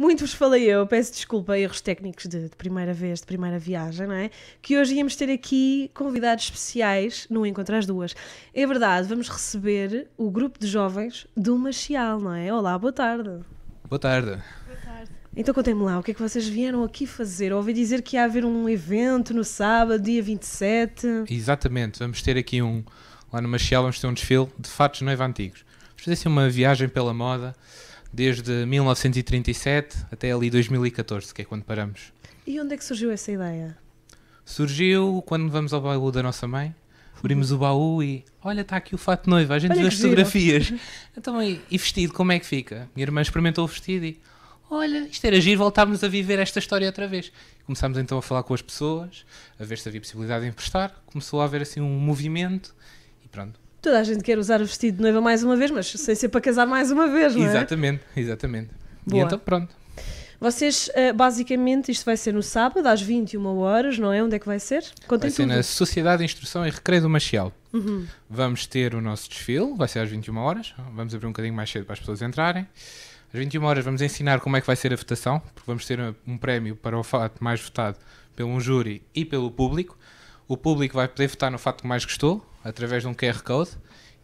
Muitos falei eu, peço desculpa, erros técnicos de, de, primeira vez, de primeira viagem, não é? Que hoje íamos ter aqui convidados especiais no Encontro às Duas. É verdade, vamos receber o grupo de jovens do Machial, não é? Olá, boa tarde. Boa tarde. Boa tarde. Então contem-me lá, o que é que vocês vieram aqui fazer? Ouvi dizer que ia haver um evento no sábado, dia 27. Exatamente, vamos ter aqui um. Lá no Machial vamos ter um desfile de fatos noiva antigos. Vamos fazer assim uma viagem pela moda desde 1937 até ali 2014, que é quando paramos. E onde é que surgiu essa ideia? Surgiu quando vamos ao baú da nossa mãe, abrimos o baú e olha, está aqui o fato de noiva, a gente olha vê as fotografias. então, e, e, vestido, como é que fica? Minha irmã experimentou o vestido e olha, isto era giro, voltámos a viver esta história outra vez. Começámos então a falar com as pessoas, a ver se havia possibilidade de emprestar, começou a haver assim um movimento e pronto, Toda a gente quer usar o vestido de noiva mais uma vez, mas sem ser para casar mais uma vez, não é? Exatamente, exatamente. Boa. E então pronto. Vocês, eh, basicamente, isto vai ser no sábado, às 21 horas, não é? Onde é que vai ser? Contem vai ser tudo. na Sociedade de Instrução e Recreio do Machial. Uhum. Vamos ter o nosso desfile, vai ser às 21 horas. Vamos abrir um bocadinho mais cedo para as pessoas entrarem. Às 21 horas vamos ensinar como é que vai ser a votação, porque vamos ter eh, um prémio para o fato mais votado pelo um júri e pelo público. O público vai poder votar no fato que mais gostou, através de um QR Code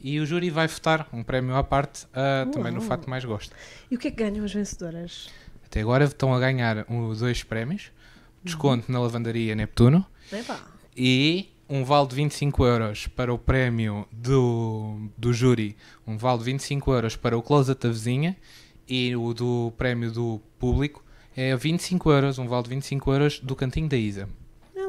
e o júri vai votar um prémio à parte uh, também no fato mais gosto E o que é que ganham as vencedoras? Até agora estão a ganhar um, dois prémios, uhum. desconto uhum. na lavandaria Neptuno Epa. e um vale de 25 euros para o prémio do, do júri, um vale de 25 euros para o Close da vizinha e o do prémio do público é 25 euros, um vale de 25 euros do cantinho da Isa.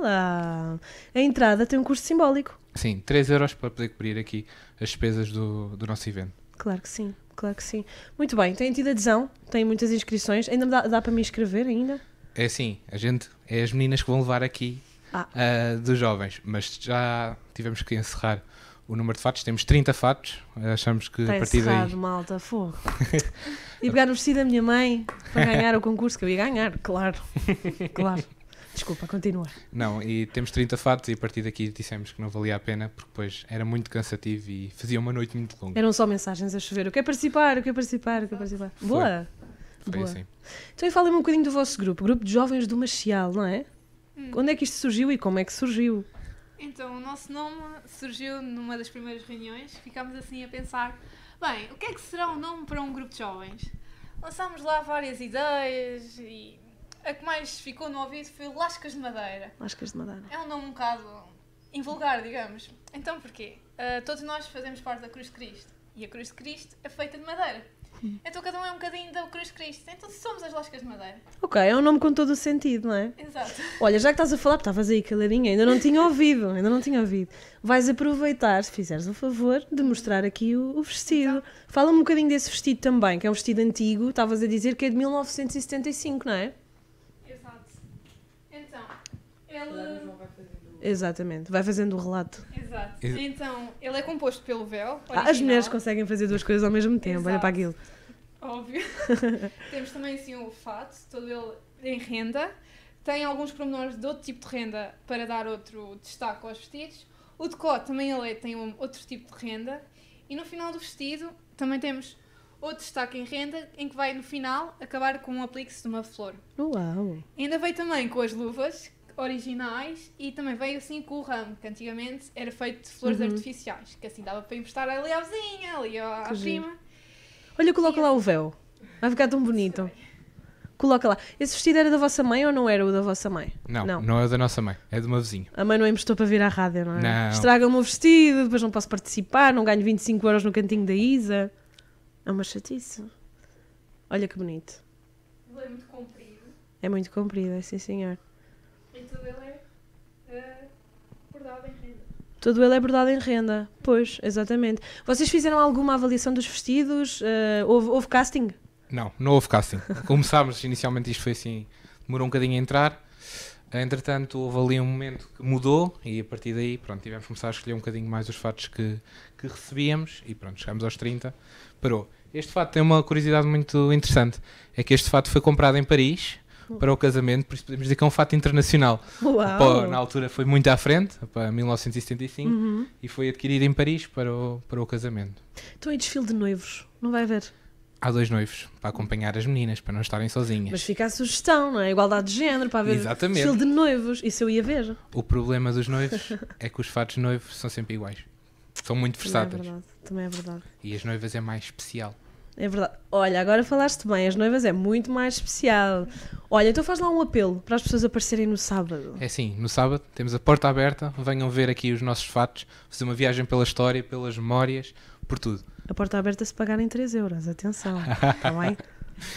A entrada tem um custo simbólico. Sim, 3 euros para poder cobrir aqui as despesas do, do nosso evento. Claro que sim, claro que sim. Muito bem, tem tido adesão, tem muitas inscrições. Ainda dá, dá, para me inscrever ainda? É sim, a gente, é as meninas que vão levar aqui ah. uh, dos jovens, mas já tivemos que encerrar o número de fatos, temos 30 fatos, achamos que Está a partir errado, daí... malta, fogo. e pegar o vestido da minha mãe para ganhar o concurso que eu ia ganhar, claro, claro. Desculpa, continua. Não, e temos 30 fatos e a partir daqui dissemos que não valia a pena porque depois era muito cansativo e fazia uma noite muito longa. Eram só mensagens a chover. Eu quero participar, eu quero participar, eu quero participar. Foi. Boa! Foi Boa. assim. Então falem-me um bocadinho do vosso grupo, grupo de jovens do Machial, não é? Hum. Onde é que isto surgiu e como é que surgiu? Então, o nosso nome surgiu numa das primeiras reuniões. Ficámos assim a pensar: bem, o que é que será o um nome para um grupo de jovens? Lançámos lá várias ideias e a que mais ficou no ouvido foi Lascas de Madeira. Lascas de Madeira. É um nome um bocado invulgar, digamos. Então porquê? Uh, todos nós fazemos parte da Cruz de Cristo. E a Cruz de Cristo é feita de madeira. Hum. Então cada um é um bocadinho da Cruz de Cristo. Então somos as Lascas de Madeira. Ok, é um nome com todo o sentido, não é? Exato. Olha, já que estás a falar, estavas aí caladinha, ainda não tinha ouvido, ainda não tinha ouvido. Vais aproveitar, se fizeres o favor, de mostrar aqui o, o vestido. Então. Fala-me um bocadinho desse vestido também, que é um vestido antigo, estavas a dizer que é de 1975, não é? Exato. Então, ele. Vai Exatamente, vai fazendo o relato. Exato. Então, ele é composto pelo véu. Ah, as mulheres conseguem fazer duas coisas ao mesmo tempo, Exato. olha para aquilo. Óbvio. Temos também assim o fato, todo ele em renda. Tem alguns pormenores de outro tipo de renda para dar outro destaque aos vestidos. O decote também ele é, tem um outro tipo de renda. E no final do vestido também temos Outro destaque em renda, em que vai no final acabar com um aplique de uma flor. Uau! Ainda veio também com as luvas originais e também veio assim com o ramo, que antigamente era feito de flores uhum. artificiais, que assim dava para emprestar ali à vizinha, ali à, que prima. Giro. Olha, coloca e lá eu... o véu. Vai ficar tão bonito. Coloca lá. Esse vestido era da vossa mãe ou não era o da vossa mãe? Não, não, não é da nossa mãe, é de uma vizinha. A mãe não emprestou para vir à rádio, não é? Não. estraga o meu vestido, depois não posso participar, não ganho 25 euros no cantinho da Isa. É uma chatice. Olha que bonito. Ele é muito comprido. É muito comprido, é sim senhor. E tudo ele é uh, bordado em renda. Tudo ele é bordado em renda, pois, exatamente. Vocês fizeram alguma avaliação dos vestidos? Uh, houve, houve casting? Não, não houve casting. Começámos inicialmente, isto foi assim, demorou um bocadinho a entrar. Entretanto, houve ali um momento que mudou e a partir daí pronto, tivemos que começar a escolher um bocadinho mais os fatos que, que recebíamos e pronto, chegámos aos 30, parou. Este fato tem uma curiosidade muito interessante, é que este fato foi comprado em Paris para o casamento, por isso podemos dizer que é um fato internacional. Uau. na altura foi muito à frente, para 1975, uhum. e foi adquirido em Paris para o, para o casamento. Então é desfile de noivos, não vai haver? há dois noivos para acompanhar as meninas, para não estarem sozinhas. Mas fica a sugestão, não é? Igualdade de género, para haver Exatamente. estilo de noivos. Isso eu ia ver. O problema dos noivos é que os fatos de noivo são sempre iguais. São muito versáteis. Também é verdade. Também é verdade. E as noivas é mais especial. É verdade. Olha, agora falaste bem, as noivas é muito mais especial. Olha, então faz lá um apelo para as pessoas aparecerem no sábado. É sim, no sábado temos a porta aberta, venham ver aqui os nossos fatos, fazer uma viagem pela história, pelas memórias, por tudo a porta aberta se pagarem 3 euros, atenção, está bem?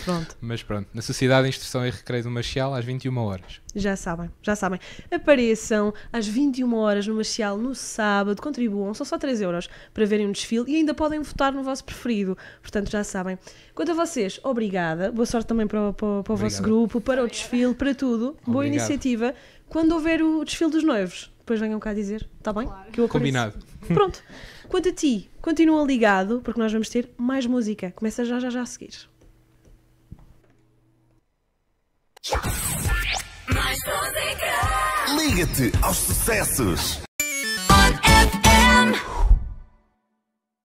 Pronto. Mas pronto, na Sociedade de Instrução e Recreio do Marcial, às 21 horas. Já sabem, já sabem. Apareçam às 21 horas no Marcial no sábado, contribuam, são só 3 euros para verem um desfile e ainda podem votar no vosso preferido. Portanto, já sabem. Quanto a vocês, obrigada. Boa sorte também para, para, para o vosso grupo, para o desfile, para tudo. Obrigado. Boa iniciativa. Quando houver o desfile dos noivos, depois venham cá dizer, está bem? Claro. Que eu Combinado. Pronto. Quanto a ti, continua ligado, porque nós vamos ter mais música. Começa já, já, já a seguir. Liga-te aos sucessos!